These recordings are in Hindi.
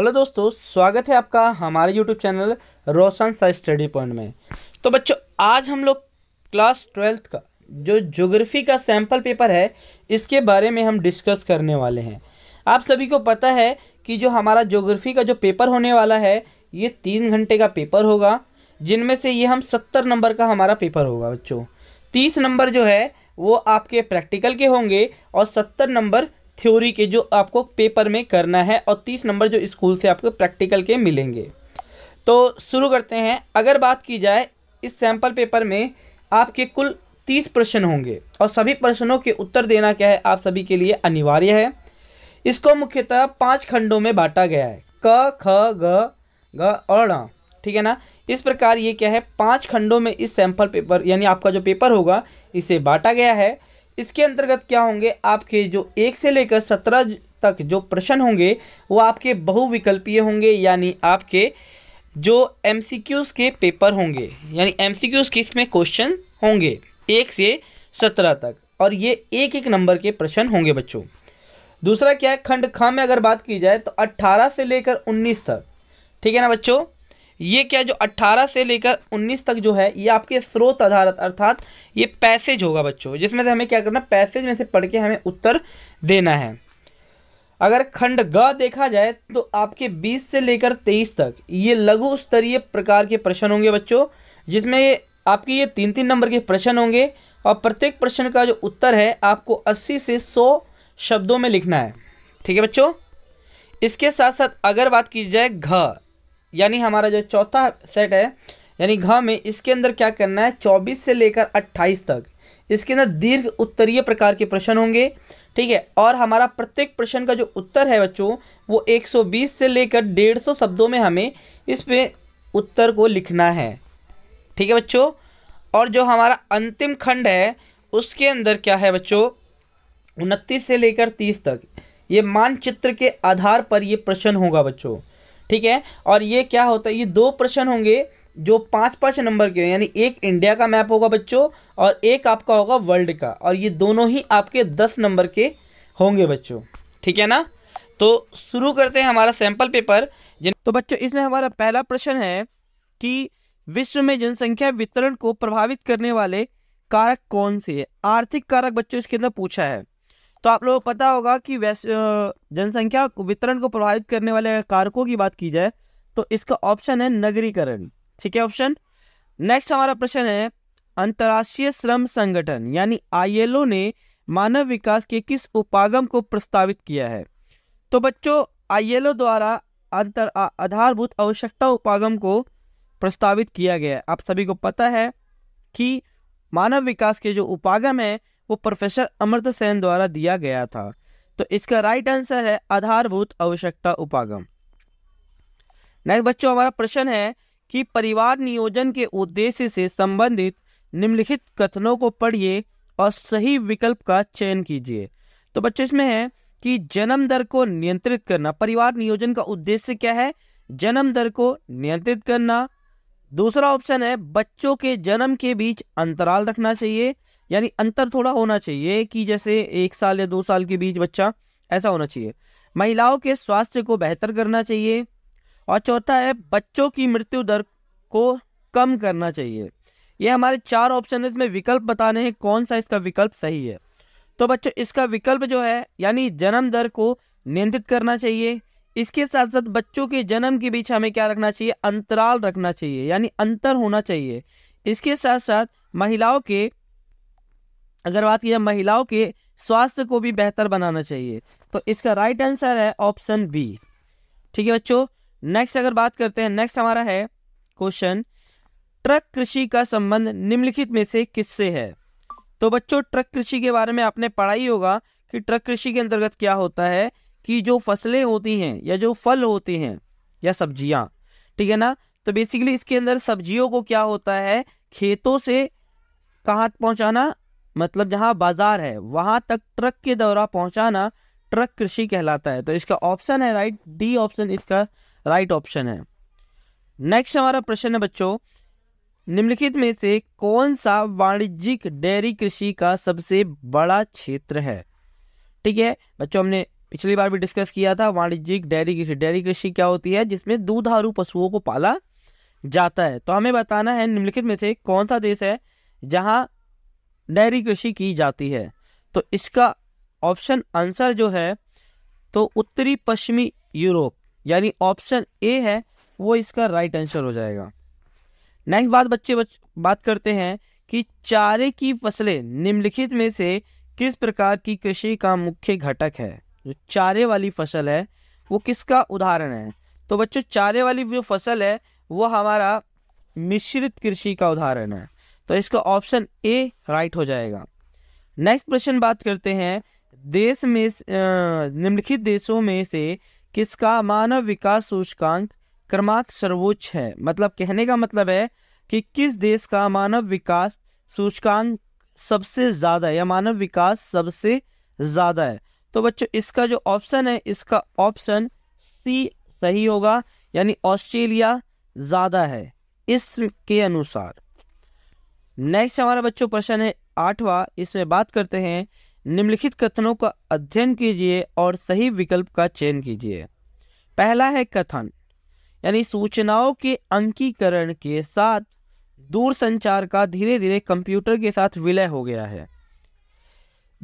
हेलो दोस्तों स्वागत है आपका हमारे यूट्यूब चैनल रोशन सा स्टडी पॉइंट में तो बच्चों आज हम लोग क्लास ट्वेल्थ का जो ज्योग्राफी का सैम्पल पेपर है इसके बारे में हम डिस्कस करने वाले हैं आप सभी को पता है कि जो हमारा ज्योग्राफी का जो पेपर होने वाला है ये तीन घंटे का पेपर होगा जिनमें से ये हम सत्तर नंबर का हमारा पेपर होगा बच्चों तीस नंबर जो है वो आपके प्रैक्टिकल के होंगे और सत्तर नंबर थ्योरी के जो आपको पेपर में करना है और तीस नंबर जो स्कूल से आपको प्रैक्टिकल के मिलेंगे तो शुरू करते हैं अगर बात की जाए इस सैम्पल पेपर में आपके कुल तीस प्रश्न होंगे और सभी प्रश्नों के उत्तर देना क्या है आप सभी के लिए अनिवार्य है इसको मुख्यतः पांच खंडों में बांटा गया है क ख ग ग और ण ठीक है ना इस प्रकार ये क्या है पांच खंडों में इस सैंपल पेपर यानी आपका जो पेपर होगा इसे बांटा गया है इसके अंतर्गत क्या होंगे आपके जो एक से लेकर सत्रह तक जो प्रश्न होंगे वो आपके बहुविकल्पीय होंगे यानी आपके जो एम के पेपर होंगे यानी एम सी क्यूज़ किस इसमें क्वेश्चन होंगे एक से सत्रह तक और ये एक एक नंबर के प्रश्न होंगे बच्चों दूसरा क्या है खंड खां में अगर बात की जाए तो अट्ठारह से लेकर उन्नीस तक ठीक है ना बच्चों ये क्या जो 18 से लेकर 19 तक जो है ये आपके स्रोत आधारित अर्थात ये पैसेज होगा बच्चों जिसमें से हमें क्या करना पैसेज में से पढ़ के हमें उत्तर देना है अगर खंड ग देखा जाए तो आपके 20 से लेकर 23 तक ये लघु स्तरीय प्रकार के प्रश्न होंगे बच्चों जिसमें आपके ये तीन तीन नंबर के प्रश्न होंगे और प्रत्येक प्रश्न का जो उत्तर है आपको अस्सी से सौ शब्दों में लिखना है ठीक है बच्चों इसके साथ साथ अगर बात की जाए घ यानी हमारा जो चौथा सेट है यानी घ में इसके अंदर क्या करना है चौबीस से लेकर अट्ठाईस तक इसके अंदर दीर्घ उत्तरीय प्रकार के प्रश्न होंगे ठीक है और हमारा प्रत्येक प्रश्न का जो उत्तर है बच्चों वो 120 से लेकर 150 शब्दों में हमें इस पर उत्तर को लिखना है ठीक है बच्चों और जो हमारा अंतिम खंड है उसके अंदर क्या है बच्चों उनतीस से लेकर तीस तक ये मानचित्र के आधार पर ये प्रश्न होगा बच्चों ठीक है और ये क्या होता है ये दो प्रश्न होंगे जो पांच पांच नंबर के यानी एक इंडिया का मैप होगा बच्चों और एक आपका होगा वर्ल्ड का और ये दोनों ही आपके दस नंबर के होंगे बच्चों ठीक है ना तो शुरू करते हैं हमारा सैंपल पेपर तो बच्चों इसमें हमारा पहला प्रश्न है कि विश्व में जनसंख्या वितरण को प्रभावित करने वाले कारक कौन से है आर्थिक कारक बच्चों इसके अंदर पूछा है तो आप लोगों को पता होगा कि वैसे जनसंख्या वितरण को प्रभावित करने वाले कारकों की बात की जाए तो इसका ऑप्शन है नगरीकरण ठीक है ऑप्शन नेक्स्ट हमारा प्रश्न है अंतर्राष्ट्रीय श्रम संगठन यानी आईएलओ ने मानव विकास के किस उपागम को प्रस्तावित किया है तो बच्चों आईएलओ द्वारा अंतर आधारभूत आवश्यकता उपागम को प्रस्तावित किया गया है आप सभी को पता है कि मानव विकास के जो उपागम है वो प्रोफेसर अमृत सेन द्वारा दिया गया था तो इसका राइट आंसर है आधारभूत आवश्यकता उपागम नेक्स्ट बच्चों हमारा प्रश्न है कि परिवार नियोजन के उद्देश्य से संबंधित निम्नलिखित कथनों को पढ़िए और सही विकल्प का चयन कीजिए तो बच्चों इसमें है कि जन्म दर को नियंत्रित करना परिवार नियोजन का उद्देश्य क्या है जन्म दर को नियंत्रित करना दूसरा ऑप्शन है बच्चों के जन्म के बीच अंतराल रखना चाहिए यानी अंतर थोड़ा होना चाहिए कि जैसे एक साल या दो साल के बीच बच्चा ऐसा होना चाहिए महिलाओं के स्वास्थ्य को बेहतर करना चाहिए और चौथा है बच्चों की मृत्यु दर को कम करना चाहिए ये हमारे चार ऑप्शन है इसमें विकल्प बताने हैं कौन सा इसका विकल्प सही है तो बच्चों इसका विकल्प जो है यानी जन्म दर को नियंत्रित करना चाहिए इसके साथ साथ बच्चों के जन्म के बीच हमें क्या रखना चाहिए अंतराल रखना चाहिए यानी अंतर होना चाहिए इसके साथ साथ महिलाओं के अगर बात की जाए महिलाओं के स्वास्थ्य को भी बेहतर बनाना चाहिए तो इसका राइट आंसर है ऑप्शन बी ठीक है बच्चों नेक्स्ट अगर बात करते हैं नेक्स्ट हमारा है क्वेश्चन ट्रक कृषि का संबंध निम्नलिखित में से किससे है तो बच्चों ट्रक कृषि के बारे में आपने पढ़ा ही होगा कि ट्रक कृषि के अंतर्गत क्या होता है कि जो फसलें होती हैं या जो फल होते हैं या सब्जियां ठीक है ना तो बेसिकली इसके अंदर सब्जियों को क्या होता है खेतों से कहाँ पहुँचाना मतलब जहाँ बाजार है वहाँ तक ट्रक के द्वारा पहुँचाना ट्रक कृषि कहलाता है तो इसका ऑप्शन है राइट डी ऑप्शन इसका राइट ऑप्शन है नेक्स्ट हमारा प्रश्न है बच्चों निम्नलिखित में से कौन सा वाणिज्यिक डेयरी कृषि का सबसे बड़ा क्षेत्र है ठीक है बच्चों हमने पिछली बार भी डिस्कस किया था वाणिज्यिक डेयरी कृषि डेयरी कृषि क्या होती है जिसमें दूधारू पशुओं को पाला जाता है तो हमें बताना है निम्नलिखित में से कौन सा देश है जहाँ डेयरी कृषि की जाती है तो इसका ऑप्शन आंसर जो है तो उत्तरी पश्चिमी यूरोप यानी ऑप्शन ए है वो इसका राइट आंसर हो जाएगा नेक्स्ट बात बच्चे बच, बात करते हैं कि चारे की फसलें निम्नलिखित में से किस प्रकार की कृषि का मुख्य घटक है जो चारे वाली फसल है वो किसका उदाहरण है तो बच्चों चारे वाली जो फसल है वो हमारा मिश्रित कृषि का उदाहरण है तो इसका ऑप्शन ए राइट हो जाएगा नेक्स्ट प्रश्न बात करते हैं देश में निम्नलिखित देशों में से किसका मानव विकास सूचकांक क्रमांक सर्वोच्च है मतलब कहने का मतलब है कि किस देश का मानव विकास सूचकांक सबसे ज़्यादा है या मानव विकास सबसे ज़्यादा है तो बच्चों इसका जो ऑप्शन है इसका ऑप्शन सी सही होगा यानी ऑस्ट्रेलिया ज़्यादा है इसके अनुसार नेक्स्ट हमारा बच्चों प्रश्न है आठवां इसमें बात करते हैं निम्नलिखित कथनों का अध्ययन कीजिए और सही विकल्प का चयन कीजिए पहला है कथन यानी सूचनाओं के अंकीकरण के साथ दूरसंचार का धीरे धीरे कंप्यूटर के साथ विलय हो गया है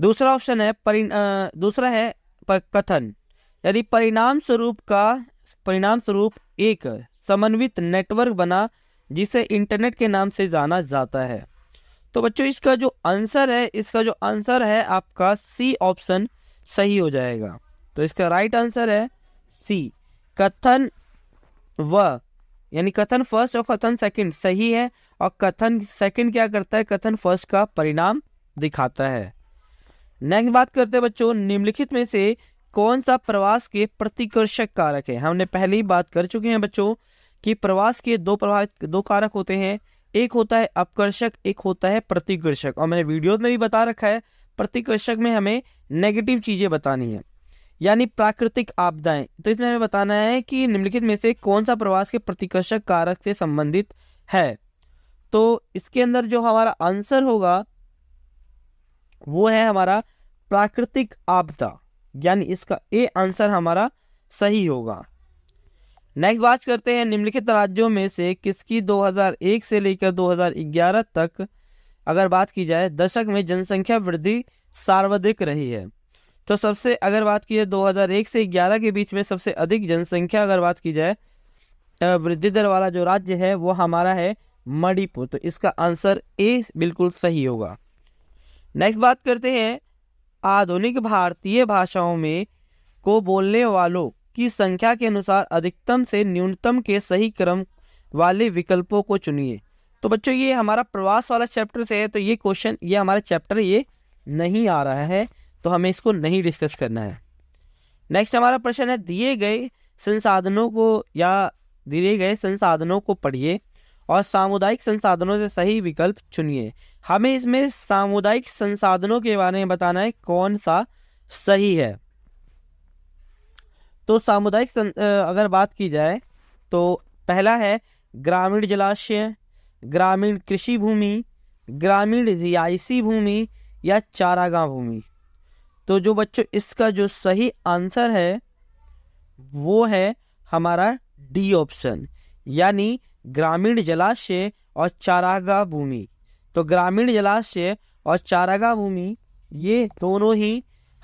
दूसरा ऑप्शन है परि दूसरा है पर कथन यदि परिणाम स्वरूप का परिणाम स्वरूप एक समन्वित नेटवर्क बना जिसे इंटरनेट के नाम से जाना जाता है तो बच्चों इसका जो आंसर है इसका जो आंसर है आपका सी ऑप्शन सही हो जाएगा तो इसका राइट आंसर है सी कथन व यानी कथन फर्स्ट और कथन सेकंड सही है और कथन सेकंड क्या करता है कथन फर्स्ट का परिणाम दिखाता है नेक्स्ट बात करते हैं बच्चों निम्नलिखित में से कौन सा प्रवास के प्रतिकर्षक कारक है हमने पहले ही बात कर चुके हैं बच्चों कि प्रवास के दो प्रभावित दो कारक होते हैं एक होता है अपकर्षक एक होता है प्रतिकर्षक और मैंने वीडियो में भी बता रखा है प्रतिकर्षक में हमें नेगेटिव चीज़ें बतानी है यानी प्राकृतिक आपदाएं तो इसमें हमें बताना है कि निम्नलिखित में से कौन सा प्रवास के प्रतिकर्षक कारक से संबंधित है तो इसके अंदर जो हमारा आंसर होगा वो है हमारा प्राकृतिक आपदा यानी इसका ए आंसर हमारा सही होगा नेक्स्ट बात करते हैं निम्नलिखित राज्यों में से किसकी 2001 से लेकर 2011 तक अगर बात की जाए दशक में जनसंख्या वृद्धि सर्वाधिक रही है तो सबसे अगर बात की जाए 2001 से 11 के बीच में सबसे अधिक जनसंख्या अगर बात की जाए वृद्धि दर वाला जो राज्य है वो हमारा है मणिपुर तो इसका आंसर ए बिल्कुल सही होगा नेक्स्ट बात करते हैं आधुनिक भारतीय भाषाओं में को बोलने वालों की संख्या के अनुसार अधिकतम से न्यूनतम के सही क्रम वाले विकल्पों को चुनिए तो बच्चों ये हमारा प्रवास वाला चैप्टर से है तो ये क्वेश्चन ये हमारा चैप्टर ये नहीं आ रहा है तो हमें इसको नहीं डिस्कस करना है नेक्स्ट हमारा प्रश्न है दिए गए संसाधनों को या दिए गए संसाधनों को पढ़िए और सामुदायिक संसाधनों से सही विकल्प चुनिए हमें इसमें सामुदायिक संसाधनों के बारे में बताना है कौन सा सही है तो सामुदायिक अगर बात की जाए तो पहला है ग्रामीण जलाशय ग्रामीण कृषि भूमि ग्रामीण रियायसी भूमि या चारागाह भूमि तो जो बच्चों इसका जो सही आंसर है वो है हमारा डी ऑप्शन यानी ग्रामीण जलाशय और चारागाह भूमि तो ग्रामीण जलाशय और चारागाह भूमि ये दोनों ही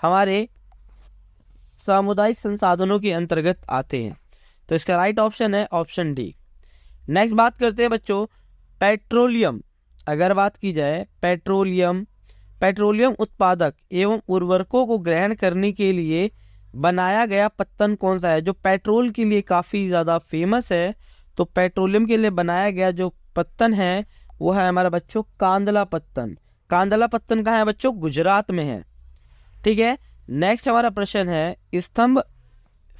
हमारे सामुदायिक संसाधनों के अंतर्गत आते हैं तो इसका राइट ऑप्शन है ऑप्शन डी नेक्स्ट बात करते हैं बच्चों पेट्रोलियम अगर बात की जाए पेट्रोलियम पेट्रोलियम उत्पादक एवं उर्वरकों को ग्रहण करने के लिए बनाया गया पत्तन कौन सा है जो पेट्रोल के लिए काफ़ी ज़्यादा फेमस है तो पेट्रोलियम के लिए बनाया गया जो पत्तन है वो है हमारा बच्चों कांदला पत्तन कांदला पत्तन कहाँ है बच्चों गुजरात में है ठीक है नेक्स्ट हमारा प्रश्न है स्तंभ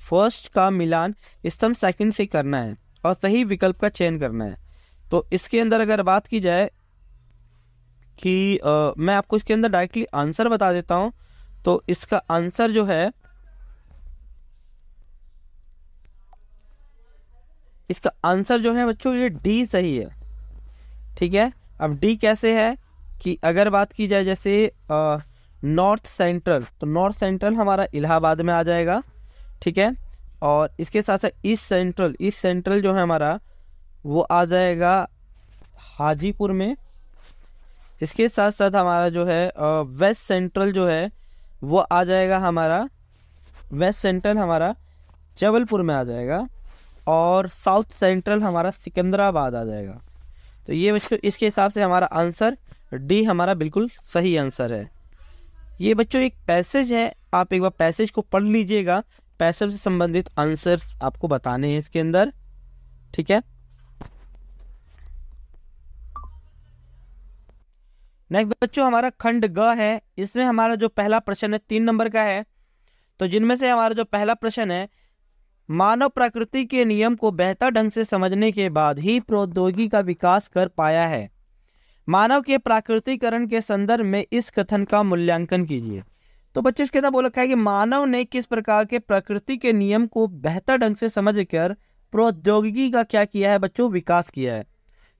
फर्स्ट का मिलान स्तंभ सेकंड से करना है और सही विकल्प का चयन करना है तो इसके अंदर अगर बात की जाए कि आ, मैं आपको इसके अंदर डायरेक्टली आंसर बता देता हूँ तो इसका आंसर जो है इसका आंसर जो है बच्चों ये डी सही है ठीक है अब डी कैसे है कि अगर बात की जाए जैसे नॉर्थ सेंट्रल तो नॉर्थ सेंट्रल हमारा इलाहाबाद में आ जाएगा ठीक है और इसके साथ साथ ईस्ट सेंट्रल ईस्ट सेंट्रल जो है हमारा वो आ जाएगा हाजीपुर में इसके साथ साथ हमारा जो है वेस्ट सेंट्रल जो है वो आ जाएगा हमारा वेस्ट सेंट्रल हमारा जबलपुर में आ जाएगा और साउथ सेंट्रल हमारा सिकंदराबाद आ जाएगा तो ये बच्चों इसके हिसाब से हमारा आंसर डी हमारा बिल्कुल सही आंसर है ये बच्चों एक पैसेज है आप एक बार पैसेज को पढ़ लीजिएगा पैसेज से संबंधित आंसर आपको बताने हैं इसके अंदर ठीक है नेक्स्ट बच्चों हमारा खंड ग है इसमें हमारा जो पहला प्रश्न है तीन नंबर का है तो जिनमें से हमारा जो पहला प्रश्न है मानव प्रकृति के नियम को बेहतर ढंग से समझने के बाद ही प्रौद्योगिकी का विकास कर पाया है मानव के प्राकृतिकरण के संदर्भ में इस कथन का मूल्यांकन कीजिए तो बच्चों इसके अंदर बोल रखा है कि मानव ने किस प्रकार के प्रकृति के नियम को बेहतर ढंग से समझकर प्रौद्योगिकी का क्या किया है बच्चों विकास किया है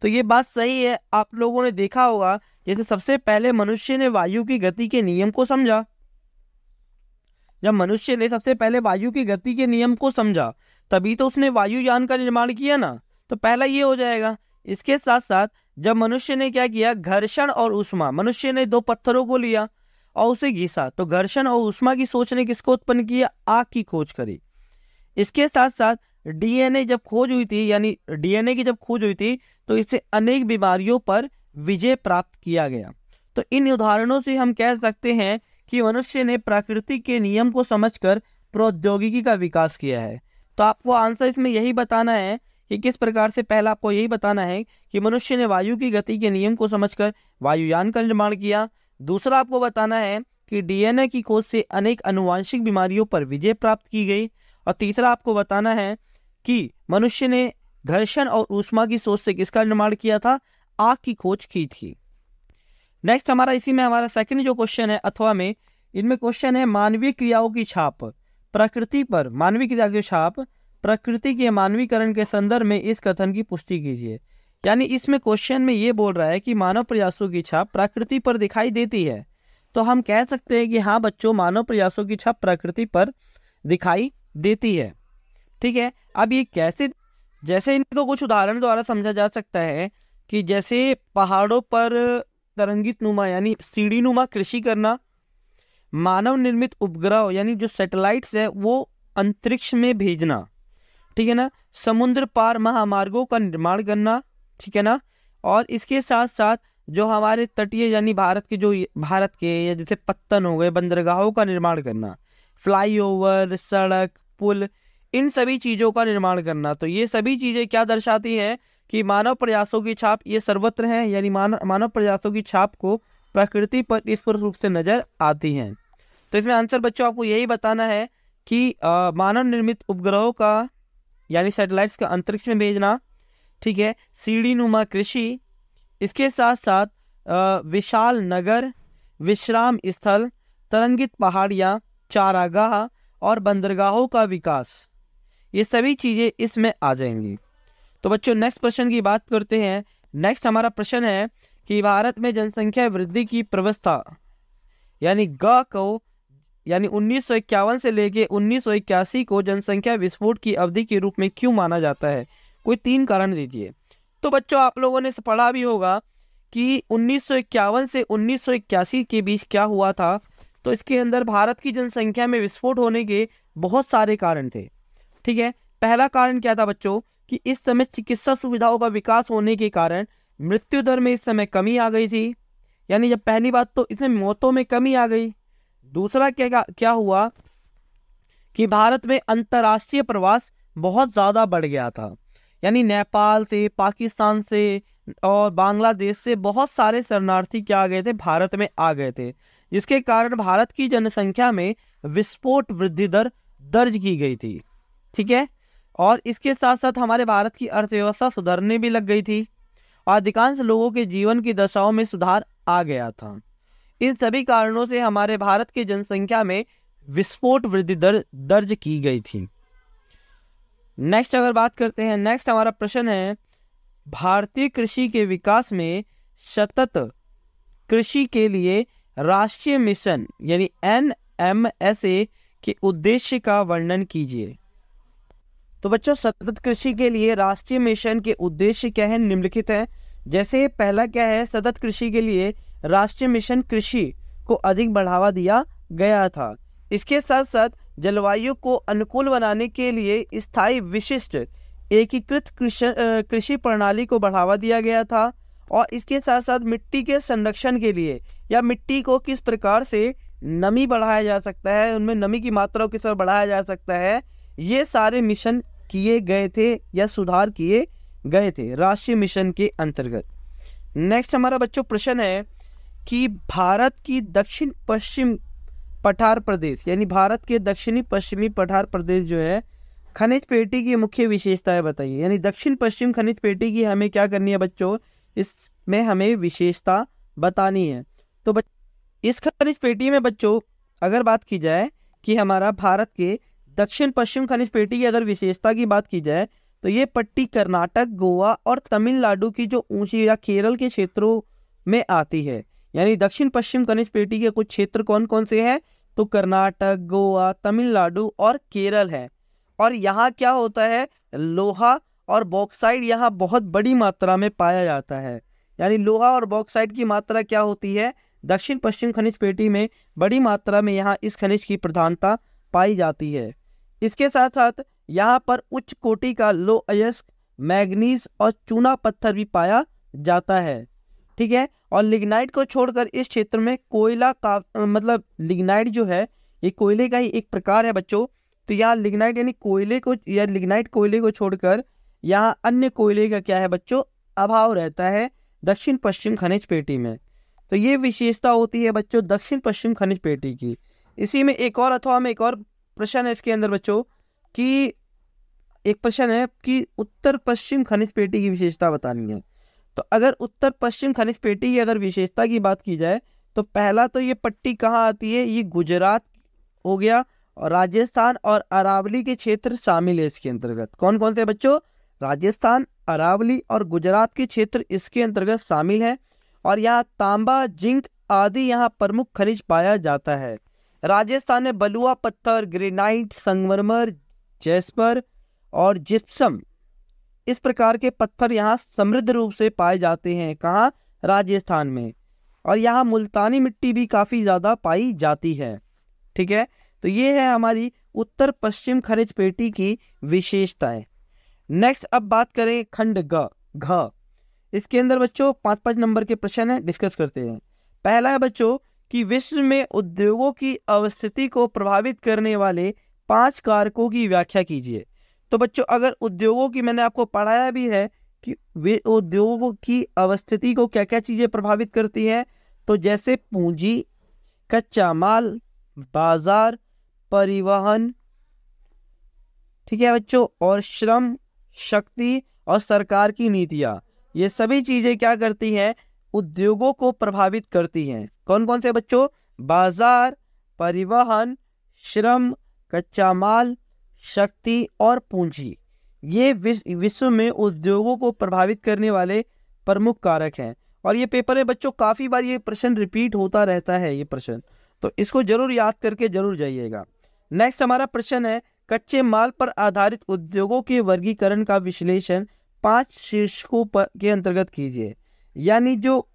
तो ये बात सही है आप लोगों ने देखा होगा जैसे सबसे पहले मनुष्य ने वायु की गति के नियम को समझा जब मनुष्य ने सबसे पहले वायु की गति के नियम को समझा तभी तो उसने वायुयान का निर्माण किया ना तो पहला ये हो जाएगा इसके साथ साथ जब मनुष्य ने क्या किया घर्षण और उष्मा मनुष्य ने दो पत्थरों को लिया और उसे घिसा तो घर्षण और उष्मा की सोच ने किसको उत्पन्न किया आग की खोज करी इसके साथ साथ डीएनए जब खोज हुई थी यानी डीएनए की जब खोज हुई थी तो इससे अनेक बीमारियों पर विजय प्राप्त किया गया तो इन उदाहरणों से हम कह सकते हैं कि मनुष्य ने प्रकृति के नियम को समझकर प्रौद्योगिकी का विकास किया है तो आपको आंसर इसमें यही बताना है कि किस प्रकार से पहला आपको यही बताना है कि मनुष्य ने वायु की गति के नियम को समझकर वायुयान का निर्माण किया दूसरा आपको बताना है कि डीएनए की खोज से अनेक अनुवांशिक बीमारियों पर विजय प्राप्त की गई और तीसरा आपको बताना है कि मनुष्य ने घर्षण और ऊष्मा की सोच से किसका निर्माण किया था आग की खोज की थी नेक्स्ट हमारा इसी में हमारा सेकंड जो क्वेश्चन है अथवा में इनमें क्वेश्चन है मानवीय क्रियाओं की छाप प्रकृति पर मानवीय क्रिया की छाप प्रकृति के मानवीकरण के संदर्भ में इस कथन की पुष्टि कीजिए यानी इसमें क्वेश्चन में ये बोल रहा है कि मानव प्रयासों की छाप प्रकृति पर दिखाई देती है तो हम कह सकते हैं कि हाँ बच्चों मानव प्रयासों की छाप प्रकृति पर दिखाई देती है ठीक है अब ये कैसे जैसे इनको कुछ उदाहरण द्वारा समझा जा सकता है कि जैसे पहाड़ों पर तरंगित नुमा यानी सीढ़ी नुमा कृषि करना मानव निर्मित उपग्रह यानी जो सैटेलाइट्स है वो अंतरिक्ष में भेजना ठीक है ना समुद्र पार महामार्गों का निर्माण करना ठीक है ना और इसके साथ साथ जो हमारे तटीय यानी भारत के जो भारत के या जैसे पत्तन हो गए बंदरगाहों का निर्माण करना फ्लाईओवर सड़क पुल इन सभी चीज़ों का निर्माण करना तो ये सभी चीज़ें क्या दर्शाती हैं कि मानव प्रयासों की छाप ये सर्वत्र है यानी मानव मानव प्रयासों की छाप को प्रकृति पर स्पष्ट रूप से नज़र आती हैं तो इसमें आंसर बच्चों आपको यही बताना है कि मानव निर्मित उपग्रहों का यानी सैटेलाइट्स का अंतरिक्ष में भेजना ठीक है सीढ़ी नुमा कृषि इसके साथ साथ विशाल नगर विश्राम स्थल तरंगित पहाड़ियाँ चारागाह और बंदरगाहों का विकास ये सभी चीज़ें इसमें आ जाएंगी तो बच्चों नेक्स्ट प्रश्न की बात करते हैं नेक्स्ट हमारा प्रश्न है कि भारत में जनसंख्या वृद्धि की प्रवस्था यानी ग को यानी उन्नीस से लेके उन्नीस को जनसंख्या विस्फोट की अवधि के रूप में क्यों माना जाता है कोई तीन कारण दीजिए तो बच्चों आप लोगों ने पढ़ा भी होगा कि उन्नीस से उन्नीस के बीच क्या हुआ था तो इसके अंदर भारत की जनसंख्या में विस्फोट होने के बहुत सारे कारण थे ठीक है पहला कारण क्या था बच्चों कि इस समय चिकित्सा सुविधाओं का विकास होने के कारण मृत्यु दर में इस समय कमी आ गई थी यानी जब पहली बात तो इसमें मौतों में कमी आ गई दूसरा क्या क्या हुआ कि भारत में अंतर्राष्ट्रीय प्रवास बहुत ज़्यादा बढ़ गया था यानी नेपाल से पाकिस्तान से और बांग्लादेश से बहुत सारे शरणार्थी क्या आ गए थे भारत में आ गए थे जिसके कारण भारत की जनसंख्या में विस्फोट वृद्धि दर दर्ज की गई थी ठीक है और इसके साथ साथ हमारे भारत की अर्थव्यवस्था सुधरने भी लग गई थी और अधिकांश लोगों के जीवन की दशाओं में सुधार आ गया था इन सभी कारणों से हमारे भारत की जनसंख्या में विस्फोट वृद्धि दर दर्ज की गई थी नेक्स्ट अगर बात करते हैं नेक्स्ट हमारा प्रश्न है भारतीय कृषि के विकास में सतत कृषि के लिए राष्ट्रीय मिशन यानी एन एम एस ए के उद्देश्य का वर्णन कीजिए तो बच्चों सतत कृषि के लिए राष्ट्रीय मिशन के उद्देश्य क्या है निम्नलिखित है जैसे पहला क्या है सतत कृषि के लिए राष्ट्रीय मिशन कृषि को अधिक बढ़ावा दिया गया था इसके साथ साथ जलवायु को अनुकूल बनाने के लिए स्थायी विशिष्ट एकीकृत कृषि प्रणाली को बढ़ावा दिया गया था और इसके साथ साथ मिट्टी के संरक्षण के लिए या मिट्टी को किस प्रकार से नमी बढ़ाया जा सकता है उनमें नमी की मात्रा को किस तरह बढ़ाया जा सकता है ये सारे मिशन किए गए थे या सुधार किए गए थे राष्ट्रीय मिशन के अंतर्गत नेक्स्ट हमारा बच्चों प्रश्न है कि भारत की दक्षिण पश्चिम पठार प्रदेश यानी भारत के दक्षिणी पश्चिमी पठार प्रदेश जो है खनिज पेटी की मुख्य विशेषताएं बताइए यानी दक्षिण पश्चिम खनिज पेटी की हमें क्या करनी है बच्चों इसमें हमें विशेषता बतानी है तो बच इस खनिज पेटी में बच्चों अगर बात की जाए कि हमारा भारत के दक्षिण पश्चिम खनिज पेटी की अगर विशेषता की बात की जाए तो ये पट्टी कर्नाटक गोवा और तमिलनाडु की जो ऊंची या केरल के क्षेत्रों में आती है यानी दक्षिण पश्चिम खनिज पेटी के कुछ क्षेत्र कौन कौन से हैं तो कर्नाटक गोवा तमिलनाडु और केरल है और यहाँ क्या होता है लोहा और बॉक्साइड यहाँ बहुत बड़ी मात्रा में पाया जाता है यानी लोहा और बॉक्साइड की मात्रा क्या होती है दक्षिण पश्चिम खनिज पेटी में बड़ी मात्रा में यहाँ इस खनिज की प्रधानता पाई जाती है इसके साथ साथ यहाँ पर उच्च कोटि का लो अयस्क मैग्नीस और चूना पत्थर भी पाया जाता है ठीक है और लिग्नाइट को छोड़कर इस क्षेत्र में कोयला का मतलब लिग्नाइट जो है ये कोयले का ही एक प्रकार है बच्चों तो यहाँ लिग्नाइट यानी कोयले को या लिग्नाइट कोयले को छोड़कर यहाँ अन्य कोयले का क्या है बच्चों अभाव रहता है दक्षिण पश्चिम खनिज पेटी में तो ये विशेषता होती है बच्चों दक्षिण पश्चिम खनिज पेटी की इसी में एक और अथवा में एक और प्रश्न है इसके अंदर बच्चों कि एक प्रश्न है कि उत्तर पश्चिम खनिज पेटी की विशेषता बतानी है तो अगर उत्तर पश्चिम खनिज पेटी की अगर विशेषता की बात की जाए तो पहला तो ये पट्टी कहाँ आती है ये गुजरात हो गया और राजस्थान और अरावली के क्षेत्र शामिल है इसके अंतर्गत कौन कौन से बच्चों राजस्थान अरावली और गुजरात के क्षेत्र इसके अंतर्गत शामिल हैं और यहाँ तांबा जिंक आदि यहाँ प्रमुख खनिज पाया जाता है राजस्थान में बलुआ पत्थर ग्रेनाइट संगमरमर जेस्पर और जिप्सम इस प्रकार के पत्थर यहाँ समृद्ध रूप से पाए जाते हैं कहाँ राजस्थान में और यहाँ मुल्तानी मिट्टी भी काफ़ी ज़्यादा पाई जाती है ठीक है तो ये है हमारी उत्तर पश्चिम खरीज पेटी की विशेषताएं नेक्स्ट अब बात करें खंड ग घ इसके अंदर बच्चों पाँच पाँच नंबर के प्रश्न है डिस्कस करते हैं पहला है बच्चों कि विश्व में उद्योगों की अवस्थिति को प्रभावित करने वाले पांच कारकों की व्याख्या कीजिए तो बच्चों अगर उद्योगों की मैंने आपको पढ़ाया भी है कि वे उद्योगों की अवस्थिति को क्या क्या चीज़ें प्रभावित करती हैं तो जैसे पूंजी कच्चा माल बाजार परिवहन ठीक है बच्चों और श्रम शक्ति और सरकार की नीतियाँ ये सभी चीज़ें क्या करती हैं उद्योगों को प्रभावित करती हैं कौन कौन से बच्चों बाजार परिवहन श्रम कच्चा माल शक्ति और पूंजी ये विश्व में उद्योगों को प्रभावित करने वाले प्रमुख कारक हैं और ये पेपर में बच्चों काफ़ी बार ये प्रश्न रिपीट होता रहता है ये प्रश्न तो इसको जरूर याद करके जरूर जाइएगा नेक्स्ट हमारा प्रश्न है कच्चे माल पर आधारित उद्योगों के वर्गीकरण का विश्लेषण पांच शीर्षकों पर के अंतर्गत कीजिए यानी जो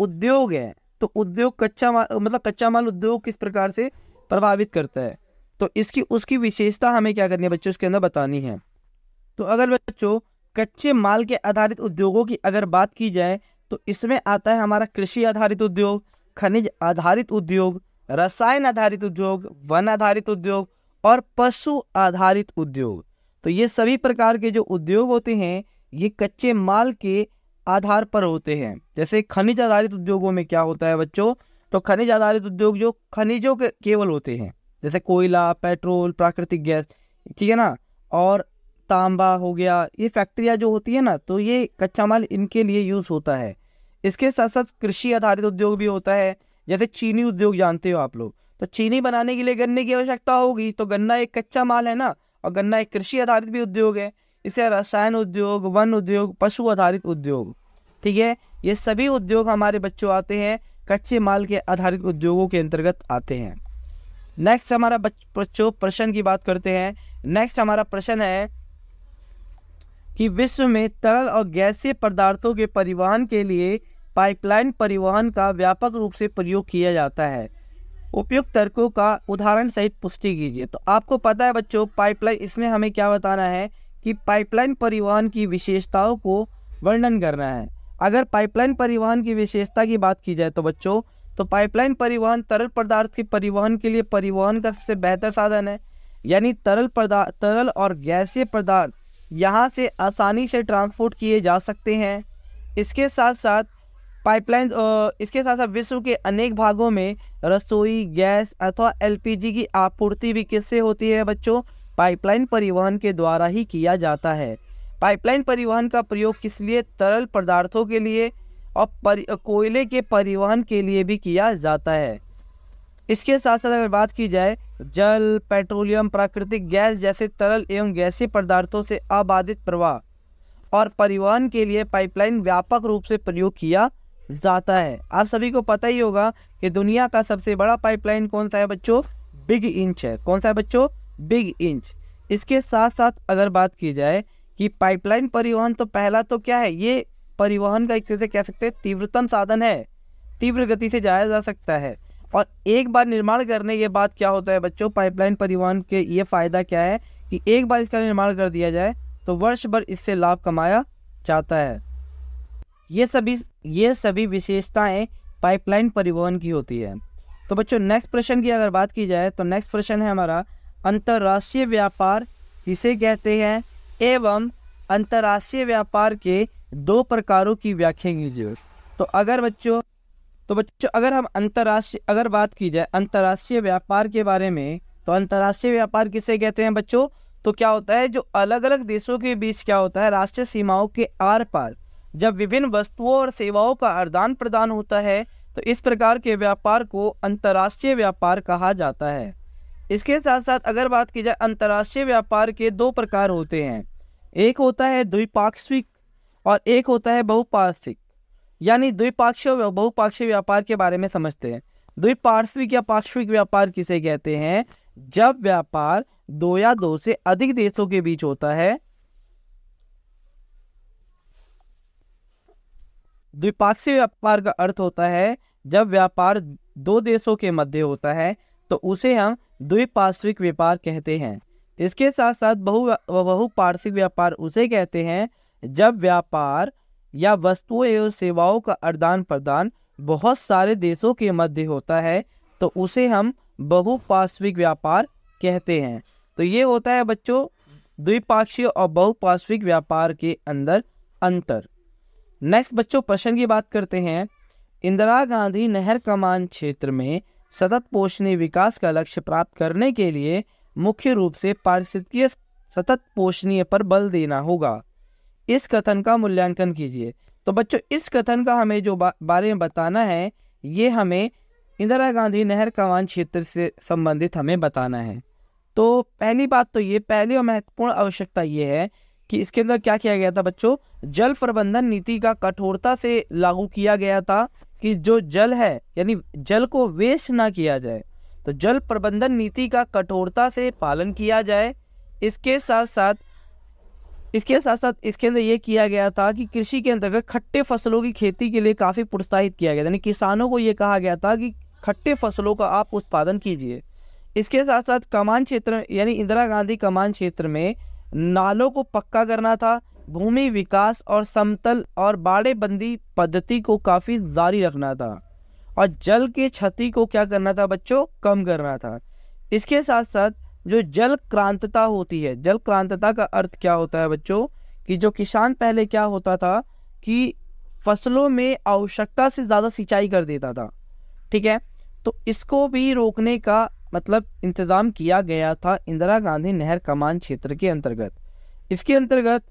उद्योग है तो उद्योग कच्चा माल मतलब कच्चा माल उद्योग किस प्रकार से प्रभावित करता है तो इसकी उसकी विशेषता हमें क्या करनी है बच्चों इसके अंदर बतानी है तो अगर बच्चों कच्चे माल के आधारित उद्योगों की अगर बात की जाए तो इसमें आता है हमारा कृषि आधारित उद्योग खनिज आधारित उद्योग रसायन आधारित उद्योग वन आधारित उद्योग और पशु आधारित उद्योग तो ये सभी प्रकार के जो उद्योग होते हैं ये कच्चे माल के आधार पर होते हैं जैसे खनिज आधारित उद्योगों में क्या होता है बच्चों तो खनिज आधारित उद्योग जो खनिजों के केवल होते हैं जैसे कोयला पेट्रोल प्राकृतिक गैस ठीक है ना और तांबा हो गया ये फैक्ट्रियाँ जो होती है ना तो ये कच्चा माल इनके लिए यूज़ होता है इसके साथ साथ कृषि आधारित उद्योग भी होता है जैसे चीनी उद्योग जानते हो आप लोग तो चीनी बनाने के लिए गन्ने की आवश्यकता होगी तो गन्ना एक कच्चा माल है ना और गन्ना एक कृषि आधारित भी उद्योग है इसे रसायन उद्योग वन उद्योग पशु आधारित उद्योग ठीक है ये सभी उद्योग हमारे बच्चों आते हैं कच्चे माल के आधारित उद्योगों के अंतर्गत आते हैं नेक्स्ट हमारा बच्चों प्रश्न की बात करते हैं नेक्स्ट हमारा प्रश्न है कि विश्व में तरल और गैसीय पदार्थों के परिवहन के लिए पाइपलाइन परिवहन का व्यापक रूप से प्रयोग किया जाता है उपयुक्त तर्कों का उदाहरण सहित पुष्टि कीजिए तो आपको पता है बच्चों पाइपलाइन इसमें हमें क्या बताना है कि पाइपलाइन परिवहन की विशेषताओं को वर्णन करना है अगर पाइपलाइन परिवहन की विशेषता की बात की जाए तो बच्चों तो पाइपलाइन परिवहन तरल पदार्थ के परिवहन के लिए परिवहन का सबसे बेहतर साधन है यानी तरल पदार्थ तरल और गैसीय पदार्थ यहाँ से आसानी से ट्रांसपोर्ट किए जा सकते हैं इसके साथ साथ पाइपलाइन इसके साथ साथ विश्व के अनेक भागों में रसोई गैस अथवा एलपीजी की आपूर्ति भी किससे होती है बच्चों पाइपलाइन परिवहन के द्वारा ही किया जाता है पाइपलाइन परिवहन का प्रयोग किस लिए तरल पदार्थों के लिए और कोयले के परिवहन के लिए भी किया जाता है इसके साथ साथ अगर बात की जाए जल पेट्रोलियम प्राकृतिक गैस जैसे तरल एवं गैसीय पदार्थों से अबाधित प्रवाह और परिवहन के लिए पाइपलाइन व्यापक रूप से प्रयोग किया जाता है आप सभी को पता ही होगा कि दुनिया का सबसे बड़ा पाइपलाइन कौन सा है बच्चों बिग इंच है कौन सा है बच्चों बिग इंच इसके साथ साथ अगर बात की जाए कि पाइपलाइन परिवहन तो पहला तो क्या है ये परिवहन का एक तरह से कह सकते हैं तीव्रतम साधन है तीव्र गति से जाया जा सकता है और एक बार निर्माण करने के बाद क्या होता है बच्चों पाइपलाइन परिवहन के ये फ़ायदा क्या है कि एक बार इसका निर्माण कर दिया जाए तो वर्ष भर इससे लाभ कमाया जाता है ये सभी ये सभी विशेषताएं पाइपलाइन परिवहन की होती है तो बच्चों नेक्स्ट प्रश्न की अगर बात की जाए तो नेक्स्ट प्रश्न है हमारा अंतर्राष्ट्रीय व्यापार किसे कहते हैं एवं अंतर्राष्ट्रीय व्यापार के दो प्रकारों की व्याख्या कीजिए तो अगर बच्चों तो बच्चों अगर हम अंतर्राष्ट्रीय अगर बात की जाए अंतर्राष्ट्रीय व्यापार के बारे में तो अंतर्राष्ट्रीय व्यापार किसे कहते हैं बच्चों तो क्या होता है जो अलग अलग देशों के बीच क्या होता है राष्ट्रीय सीमाओं के आर पार जब विभिन्न वस्तुओं और सेवाओं का आदान प्रदान होता है तो इस प्रकार के व्यापार को अंतर्राष्ट्रीय व्यापार कहा जाता है इसके साथ साथ अगर बात की जाए अंतर्राष्ट्रीय व्यापार के दो प्रकार होते हैं एक होता है द्विपाक्षिक और एक होता है बहुपार्श्विक यानी द्विपाक्षीय बहुपाक्षीय व्यापार के बारे में समझते हैं द्विपार्श्विक या पार्श्विक व्यापार किसे कहते हैं जब व्यापार दो या दो से अधिक देशों के बीच होता है द्विपाक्षीय व्यापार का अर्थ होता है जब व्यापार दो देशों के मध्य होता है तो उसे हम द्विपार्श्विक व्यापार कहते हैं इसके साथ साथ बहु बहुपार्शिक व्यापार उसे कहते हैं जब व्यापार या वस्तुओं एवं सेवाओं का आदान प्रदान बहुत सारे देशों के मध्य होता है तो उसे हम बहुपार्श्विक व्यापार कहते हैं तो ये होता है बच्चों द्विपाक्षीय और बहुपार्श्विक व्यापार के अंदर अंतर नेक्स्ट बच्चों प्रश्न की बात करते हैं इंदिरा गांधी नहर कमान क्षेत्र में सतत पोषणी विकास का लक्ष्य प्राप्त करने के लिए मुख्य रूप से पारिस्थितिकीय सतत पोषणीय पर बल देना होगा इस कथन का मूल्यांकन कीजिए तो बच्चों इस कथन का हमें जो बा, बारे में बताना है ये हमें इंदिरा गांधी नहर कमान क्षेत्र से संबंधित हमें बताना है तो पहली बात तो ये पहली और महत्वपूर्ण आवश्यकता ये है कि इसके अंदर क्या किया गया था बच्चों जल प्रबंधन नीति का कठोरता से लागू किया गया था कि जो जल है यानी जल को वेस्ट ना किया जाए तो जल प्रबंधन नीति का कठोरता से पालन किया जाए इसके साथ साथ इसके साथ साथ इसके अंदर ये किया गया था कि कृषि के अंतर्गत खट्टे फसलों की खेती के लिए काफ़ी प्रोत्साहित किया गया यानी किसानों को ये कहा गया था कि खट्टे फसलों का आप उत्पादन कीजिए इसके साथ साथ कमान क्षेत्र यानी इंदिरा गांधी कमान क्षेत्र में नालों को पक्का करना था भूमि विकास और समतल और बाड़ेबंदी पद्धति को काफ़ी जारी रखना था और जल के क्षति को क्या करना था बच्चों कम करना था इसके साथ साथ जो जल क्रांतता होती है जल क्रांतता का अर्थ क्या होता है बच्चों कि जो किसान पहले क्या होता था कि फसलों में आवश्यकता से ज़्यादा सिंचाई कर देता था ठीक है तो इसको भी रोकने का मतलब इंतज़ाम किया गया था इंदिरा गांधी नहर कमान क्षेत्र के अंतर्गत इसके अंतर्गत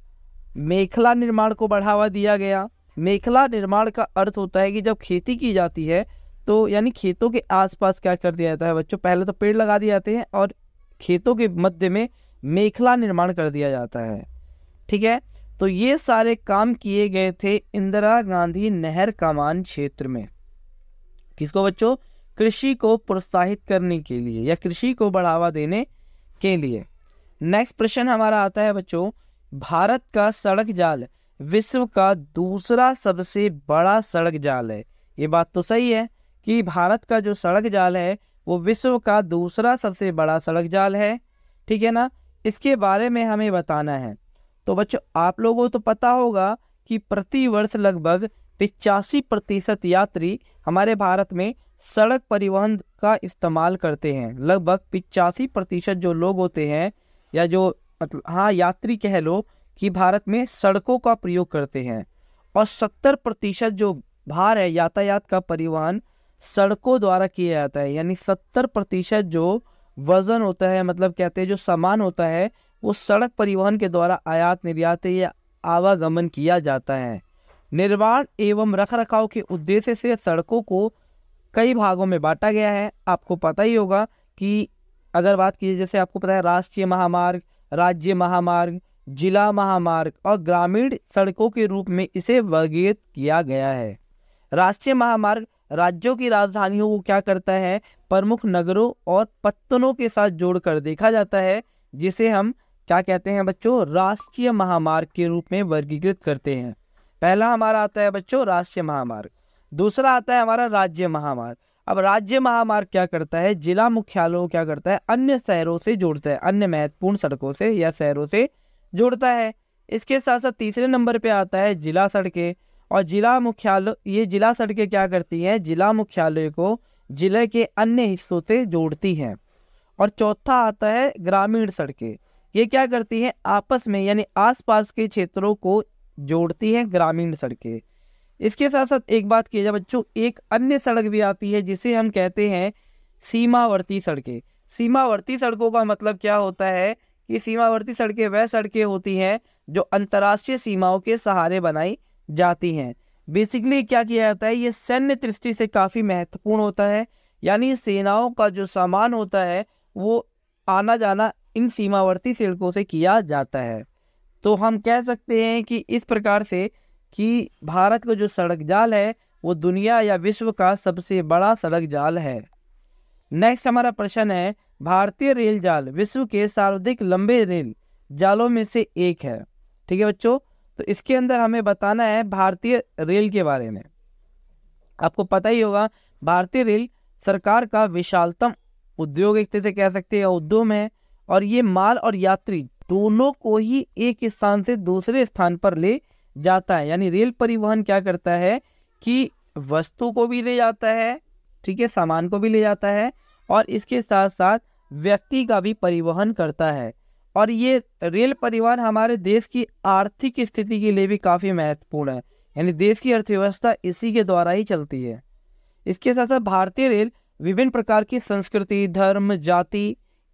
मेखला निर्माण को बढ़ावा दिया गया मेखला निर्माण का अर्थ होता है कि जब खेती की जाती है तो यानी खेतों के आसपास क्या कर दिया जाता है बच्चों पहले तो पेड़ लगा दिए जाते हैं और खेतों के मध्य में मेखला निर्माण कर दिया जाता है ठीक है तो ये सारे काम किए गए थे इंदिरा गांधी नहर कमान क्षेत्र में किसको बच्चों कृषि को प्रोत्साहित करने के लिए या कृषि को बढ़ावा देने के लिए नेक्स्ट प्रश्न हमारा आता है बच्चों भारत का सड़क जाल विश्व का दूसरा सबसे बड़ा सड़क जाल है ये बात तो सही है कि भारत का जो सड़क जाल है वो विश्व का दूसरा सबसे बड़ा सड़क जाल है ठीक है ना इसके बारे में हमें बताना है तो बच्चों आप लोगों को तो पता होगा कि प्रतिवर्ष लगभग पिचासी प्रतिशत यात्री हमारे भारत में सड़क परिवहन का इस्तेमाल करते हैं लगभग पिचासी प्रतिशत जो लोग होते हैं या जो मतलब हाँ यात्री कह लो कि भारत में सड़कों का प्रयोग करते हैं और सत्तर प्रतिशत जो भार है यातायात का परिवहन सड़कों द्वारा किया जाता है यानी सत्तर प्रतिशत जो वजन होता है मतलब कहते हैं जो सामान होता है वो सड़क परिवहन के द्वारा आयात निर्यात या आवागमन किया जाता है निर्माण एवं रख रखाव के उद्देश्य से सड़कों को कई भागों में बांटा गया है आपको पता ही होगा कि अगर बात की जैसे आपको पता है राष्ट्रीय महामार्ग राज्य महामार्ग जिला महामार्ग और ग्रामीण सड़कों के रूप में इसे वर्गीत किया गया है राष्ट्रीय महामार्ग राज्यों की राजधानियों को क्या करता है प्रमुख नगरों और पत्तनों के साथ जोड़कर देखा जाता है जिसे हम क्या कहते हैं बच्चों राष्ट्रीय महामार्ग के रूप में वर्गीकृत करते हैं पहला हमारा आता है बच्चों राष्ट्रीय महामार्ग दूसरा आता है हमारा राज्य महामार्ग अब राज्य महामार्ग क्या करता है जिला मुख्यालयों क्या करता है अन्य शहरों से जोड़ता है अन्य महत्वपूर्ण सड़कों से या शहरों से जोड़ता है इसके साथ साथ तीसरे नंबर पे आता है जिला सड़कें और जिला मुख्यालय ये जिला सड़कें क्या करती हैं जिला मुख्यालय को जिले के अन्य हिस्सों से जोड़ती हैं और चौथा आता है ग्रामीण सड़कें ये क्या करती हैं आपस में यानी आसपास के क्षेत्रों को जोड़ती हैं ग्रामीण सड़कें इसके साथ साथ एक बात की जाए बच्चों एक अन्य सड़क भी आती है जिसे हम कहते हैं सीमावर्ती सड़कें सीमावर्ती सड़कों का मतलब क्या होता है कि सीमावर्ती सड़कें वह सड़कें होती हैं जो अंतर्राष्ट्रीय सीमाओं के सहारे बनाई जाती हैं बेसिकली क्या किया जाता है ये सैन्य दृष्टि से काफ़ी महत्वपूर्ण होता है यानी सेनाओं का जो सामान होता है वो आना जाना इन सीमावर्ती सड़कों से किया जाता है तो हम कह सकते हैं कि इस प्रकार से कि भारत का जो सड़क जाल है वो दुनिया या विश्व का सबसे बड़ा सड़क जाल है नेक्स्ट हमारा प्रश्न है भारतीय रेल जाल विश्व के सर्वाधिक लंबे रेल जालों में से एक है ठीक है बच्चों तो इसके अंदर हमें बताना है भारतीय रेल के बारे में आपको पता ही होगा भारतीय रेल सरकार का विशालतम उद्योग एक तरह से कह सकते हैं उद्यम है और ये माल और यात्री दोनों को ही एक स्थान से दूसरे स्थान पर ले जाता है यानी रेल परिवहन क्या करता है कि वस्तु को भी ले जाता है ठीक है सामान को भी ले जाता है और इसके साथ साथ व्यक्ति का भी परिवहन करता है और ये रेल परिवहन हमारे देश की आर्थिक स्थिति के लिए भी काफ़ी महत्वपूर्ण है यानी देश की अर्थव्यवस्था इसी के द्वारा ही चलती है इसके साथ साथ भारतीय रेल विभिन्न प्रकार की संस्कृति धर्म जाति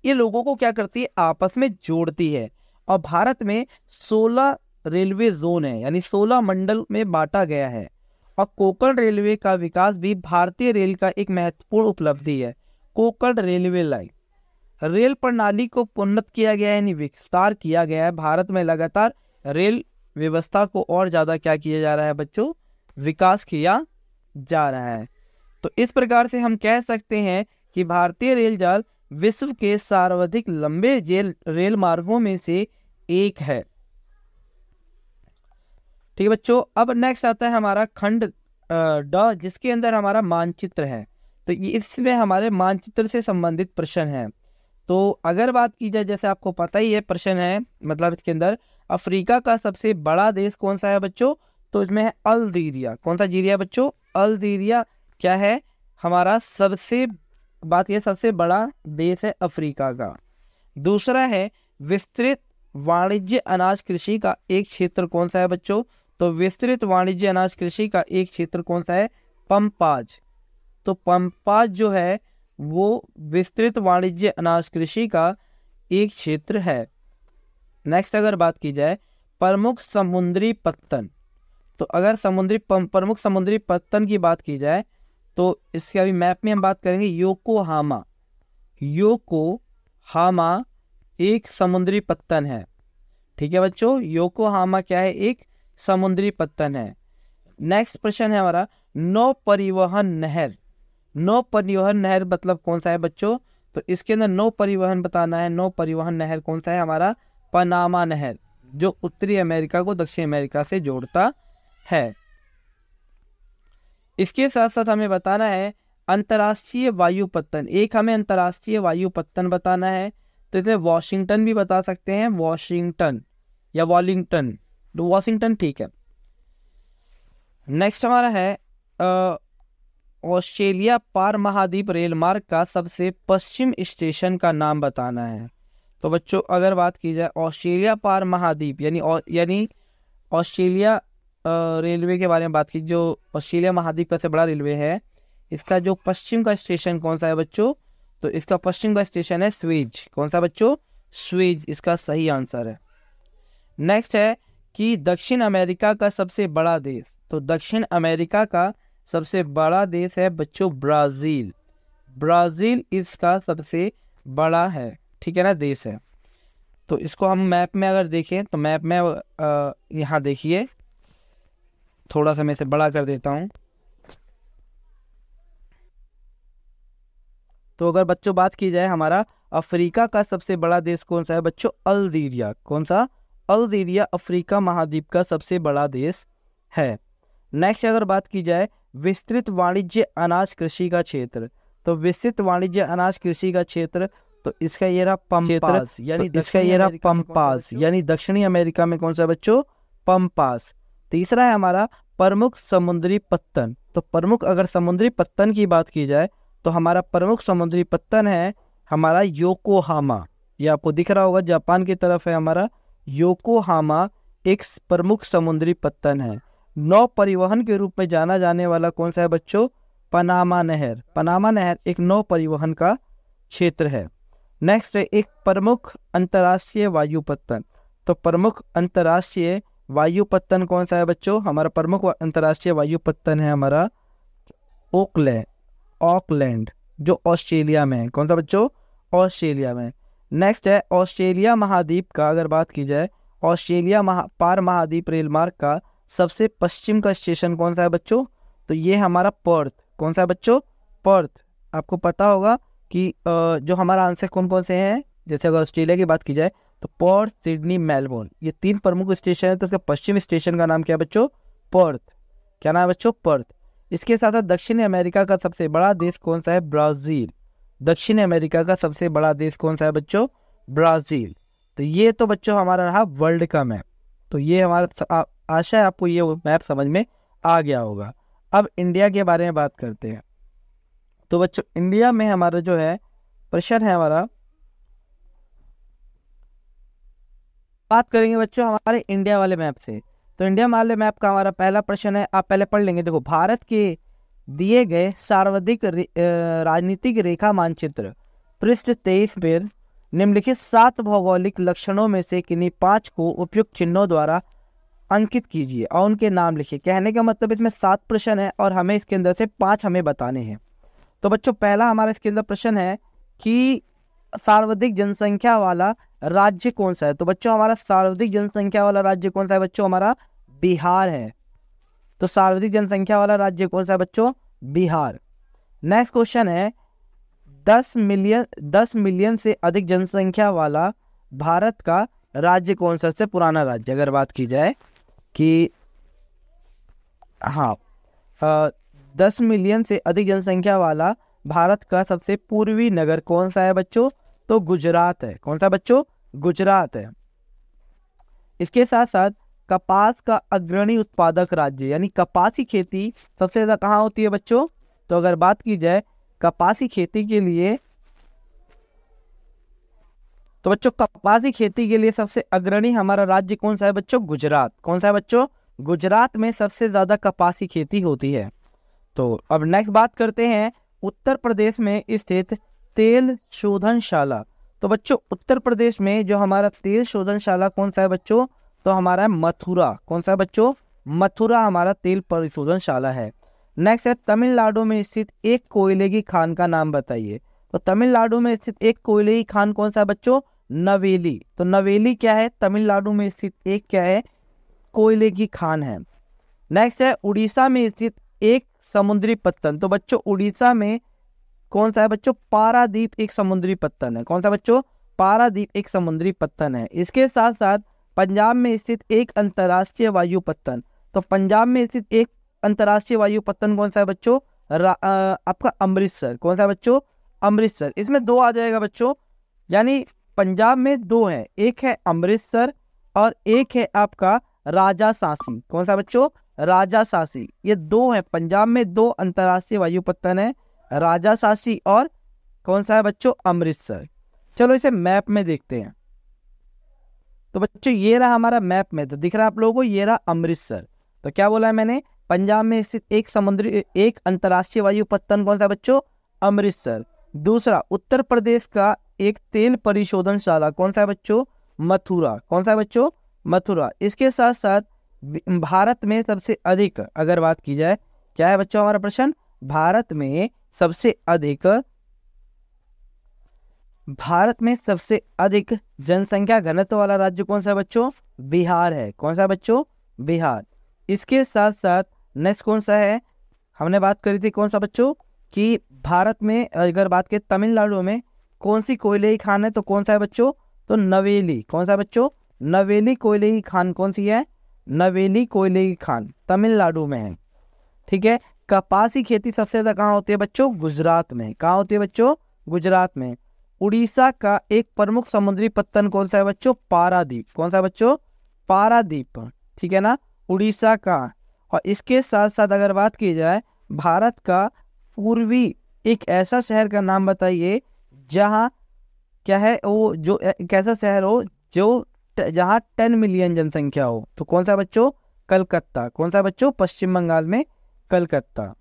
ये लोगों को क्या करती है आपस में जोड़ती है और भारत में 16 रेलवे जोन है यानी 16 मंडल में बांटा गया है और कोकण रेलवे का विकास भी भारतीय रेल का एक महत्वपूर्ण उपलब्धि है कोकण रेलवे लाइन रेल प्रणाली को उन्नत किया गया है यानी विस्तार किया गया है भारत में लगातार रेल व्यवस्था को और ज़्यादा क्या किया जा रहा है बच्चों विकास किया जा रहा है तो इस प्रकार से हम कह सकते हैं कि भारतीय रेल जाल विश्व के सर्वाधिक लंबे जेल रेल मार्गों में से एक है ठीक है बच्चों अब नेक्स्ट आता है हमारा खंड ड जिसके अंदर हमारा मानचित्र है तो इसमें हमारे मानचित्र से संबंधित प्रश्न है तो अगर बात की जाए जैसे आपको पता ही है प्रश्न है मतलब इसके अंदर अफ्रीका का सबसे बड़ा देश कौन सा है बच्चों तो इसमें है अल्जीरिया कौन सा जीरिया बच्चों अल्जीरिया क्या है हमारा सबसे बात यह सबसे बड़ा देश है अफ्रीका का दूसरा है विस्तृत वाणिज्य अनाज कृषि का एक क्षेत्र कौन सा है बच्चों तो विस्तृत वाणिज्य अनाज कृषि का एक क्षेत्र कौन सा है पंपाज तो पंपाज जो है वो विस्तृत वाणिज्य अनाज कृषि का एक क्षेत्र है नेक्स्ट अगर बात की जाए प्रमुख समुद्री पत्तन तो अगर समुद्री प्रमुख समुद्री पत्तन की बात की जाए तो इसके अभी मैप में हम बात करेंगे योकोहामा योकोहामा एक समुद्री पत्तन है ठीक है बच्चों योकोहामा क्या है एक समुद्री पत्तन है नेक्स्ट प्रश्न है हमारा नौ परिवहन नहर नौ परिवहन नहर मतलब कौन सा है बच्चों तो इसके अंदर नौ परिवहन बताना है नौ परिवहन नहर कौन सा है हमारा पनामा नहर जो उत्तरी अमेरिका को दक्षिण अमेरिका से जोड़ता है इसके साथ साथ हमें बताना है अंतर्राष्ट्रीय वायुपत्तन एक हमें अंतर्राष्ट्रीय वायुपत्तन बताना है तो इसमें वॉशिंगटन भी बता सकते हैं वॉशिंगटन या वॉलिंगटन तो वॉशिंगटन ठीक है नेक्स्ट हमारा है आ, ऑस्ट्रेलिया पार महाद्वीप रेल मार्ग का सबसे पश्चिम स्टेशन का नाम बताना है तो बच्चों अगर बात की जाए ऑस्ट्रेलिया पार महाद्वीप यानी यानी ऑस्ट्रेलिया रेलवे के बारे में बात की जो ऑस्ट्रेलिया महाद्वीप का सबसे बड़ा रेलवे है इसका जो पश्चिम का स्टेशन कौन सा है बच्चों तो इसका पश्चिम का स्टेशन है स्वेज कौन सा बच्चों स्वेज इसका सही आंसर है नेक्स्ट है कि दक्षिण अमेरिका का सबसे बड़ा देश तो दक्षिण अमेरिका का सबसे बड़ा देश है बच्चों ब्राज़ील ब्राज़ील इसका सबसे बड़ा है ठीक है ना देश है तो इसको हम मैप में अगर देखें तो मैप में यहाँ देखिए थोड़ा सा मैं इसे बड़ा कर देता हूँ तो अगर बच्चों बात की जाए हमारा अफ्रीका का सबसे बड़ा देश कौन सा है बच्चों अल्जीरिया कौन सा अल्जीरिया अफ्रीका महाद्वीप का सबसे बड़ा देश है नेक्स्ट अगर बात की जाए विस्तृत वाणिज्य अनाज कृषि का क्षेत्र तो विस्तृत वाणिज्य अनाज कृषि का क्षेत्र तो इसका ये रहा पंपास तो यानी तो इसका ये रहा पंपास यानी दक्षिणी अमेरिका में कौन सा बच्चों पंपास तीसरा है हमारा प्रमुख समुद्री पत्तन तो प्रमुख अगर समुद्री पत्तन की बात की जाए तो हमारा प्रमुख समुद्री पत्तन है हमारा योकोहामा ये आपको दिख रहा होगा जापान की तरफ है हमारा योकोहामा एक प्रमुख समुद्री पत्तन है नौ परिवहन के रूप में जाना जाने वाला कौन सा है बच्चों पनामा नहर पनामा नहर एक नौ परिवहन का क्षेत्र है नेक्स्ट है एक प्रमुख अंतर्राष्ट्रीय वायुपत्तन तो प्रमुख अंतर्राष्ट्रीय वायुपत्तन कौन सा है बच्चों हमारा प्रमुख अंतर्राष्ट्रीय वायुपत्तन है हमारा ओकलैंड ऑकलैंड जो ऑस्ट्रेलिया में है कौन सा बच्चों ऑस्ट्रेलिया में नेक्स्ट है ऑस्ट्रेलिया महाद्वीप का अगर बात की जाए ऑस्ट्रेलिया महा पार महाद्वीप रेलमार्ग का सबसे पश्चिम का स्टेशन कौन सा है बच्चों तो ये हमारा पर्थ कौन सा है बच्चों पर्थ आपको पता होगा कि जो हमारा आंसर कौन कौन से हैं जैसे अगर ऑस्ट्रेलिया की बात की जाए तो पर्थ सिडनी मेलबोर्न ये तीन प्रमुख स्टेशन है तो उसका पश्चिम स्टेशन का नाम क्या है बच्चों पर्थ क्या नाम है बच्चों पर्थ इसके साथ साथ दक्षिण अमेरिका का सबसे बड़ा देश कौन सा है ब्राज़ील दक्षिण अमेरिका का सबसे बड़ा देश कौन सा है बच्चों ब्राज़ील तो ये तो बच्चों हमारा रहा वर्ल्ड का मैप तो ये हमारा आशा है आपको ये मैप समझ में आ गया होगा अब इंडिया के बारे में बात करते हैं तो बच्चों इंडिया में हमारा जो है प्रेशर है हमारा बात करेंगे बच्चों हमारे इंडिया वाले मैप से तो इंडिया वाले मैप का हमारा पहला प्रश्न है आप पहले पढ़ लेंगे देखो भारत के दिए गए सार्वधिक राजनीतिक रेखा मानचित्र पृष्ठ तेईस पर निम्नलिखित सात भौगोलिक लक्षणों में से किन्हीं पांच को उपयुक्त चिन्हों द्वारा अंकित कीजिए और उनके नाम लिखिए कहने का मतलब इसमें सात प्रश्न है और हमें इसके अंदर से पाँच हमें बताने हैं तो बच्चों पहला हमारा इसके अंदर प्रश्न है कि सार्वधिक जनसंख्या वाला राज्य कौन सा है तो बच्चों हमारा सार्वधिक जनसंख्या वाला राज्य कौन सा है बच्चों हमारा बिहार है तो सार्वधिक जनसंख्या वाला राज्य कौन सा है बच्चों बिहार नेक्स्ट क्वेश्चन है दस मिलियन दस मिलियन से अधिक जनसंख्या वाला भारत का राज्य कौन सा सबसे पुराना राज्य अगर बात की जाए कि हाँ आ, दस मिलियन से अधिक जनसंख्या वाला भारत का सबसे पूर्वी नगर कौन सा है बच्चों तो गुजरात है कौन सा बच्चों गुजरात है इसके साथ साथ कपास का अग्रणी उत्पादक राज्य यानी कपास की खेती सबसे ज़्यादा कहाँ होती है बच्चों तो अगर बात की जाए की खेती के लिए तो बच्चों कपास की खेती के लिए सबसे अग्रणी हमारा राज्य कौन सा है बच्चों गुजरात कौन सा है बच्चों गुजरात में सबसे ज़्यादा कपास की खेती होती है तो अब नेक्स्ट बात करते हैं उत्तर प्रदेश में स्थित तेल शोधनशाला तो बच्चों उत्तर प्रदेश में जो हमारा तेल शोधनशाला कौन सा है बच्चों तो हमारा है मथुरा कौन सा है बच्चों मथुरा हमारा तेल परिशोधनशाला है नेक्स्ट है तमिलनाडु में स्थित एक कोयले की खान का नाम बताइए तो तमिलनाडु में स्थित एक कोयले की खान कौन सा है बच्चों नवेली तो नवेली क्या है तमिलनाडु में स्थित एक क्या है कोयले की खान है नेक्स्ट है उड़ीसा में स्थित एक समुद्री पत्तन तो बच्चों उड़ीसा में कौन सा है बच्चों पारादीप एक समुद्री पत्तन है कौन सा बच्चों पारादीप एक समुद्री पत्तन है इसके साथ साथ पंजाब में स्थित एक अंतर्राष्ट्रीय वायु पत्तन तो पंजाब में स्थित एक अंतर्राष्ट्रीय वायु पत्तन कौन सा है बच्चों आपका अमृतसर कौन सा बच्चों अमृतसर इसमें दो आ जाएगा बच्चों यानी पंजाब में दो हैं एक है अमृतसर और एक है आपका राजा सासी कौन सा बच्चों राजा सासी ये दो हैं पंजाब में दो अंतर्राष्ट्रीय वायुपत्तन है राजा सासी और कौन सा है बच्चों अमृतसर चलो इसे मैप में देखते हैं तो बच्चों ये रहा हमारा मैप में तो दिख रहा है आप लोगों को ये रहा अमृतसर तो क्या बोला है मैंने पंजाब में स्थित एक समुद्री एक अंतर्राष्ट्रीय वायुपत्तन कौन सा बच्चों अमृतसर दूसरा उत्तर प्रदेश का एक तेल परिशोधनशाला कौन सा है बच्चों मथुरा कौन सा है बच्चों मथुरा इसके साथ साथ भारत में सबसे अधिक अगर बात की जाए क्या है बच्चों हमारा प्रश्न भारत में सबसे अधिक भारत में सबसे अधिक जनसंख्या घनत्व वाला राज्य कौन सा है बच्चों बिहार है कौन सा बच्चों बिहार इसके साथ साथ नेक्स्ट कौन सा है हमने बात करी थी कौन सा बच्चों कि भारत में अगर बात करें तमिलनाडु में कौन सी कोयले खान है तो कौन सा है बच्चों तो नवेली कौन सा बच्चों नवेली कोयले की खान कौन सी है नवेली कोयले की खान तमिलनाडु में है ठीक है कपास की खेती सबसे ज़्यादा कहाँ होती है बच्चों गुजरात में कहाँ होती है बच्चों गुजरात में उड़ीसा का एक प्रमुख समुद्री पत्तन कौन सा है बच्चों पारादीप कौन सा बच्चों पारादीप ठीक है ना उड़ीसा का और इसके साथ साथ अगर बात की जाए भारत का पूर्वी एक ऐसा शहर का नाम बताइए जहाँ क्या है वो जो एक ऐसा शहर हो जो जहाँ टेन मिलियन जनसंख्या हो तो कौन सा बच्चों कलकत्ता कौन सा बच्चों पश्चिम बंगाल में कलकत्ता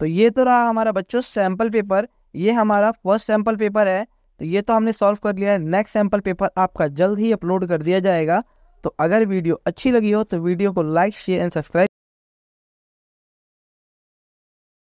तो ये तो रहा हमारा बच्चों सैम्पल पेपर ये हमारा फर्स्ट सैम्पल पेपर है तो ये तो हमने सॉल्व कर लिया है नेक्स्ट सैम्पल पेपर आपका जल्द ही अपलोड कर दिया जाएगा तो अगर वीडियो अच्छी लगी हो तो वीडियो को लाइक शेयर एंड सब्सक्राइब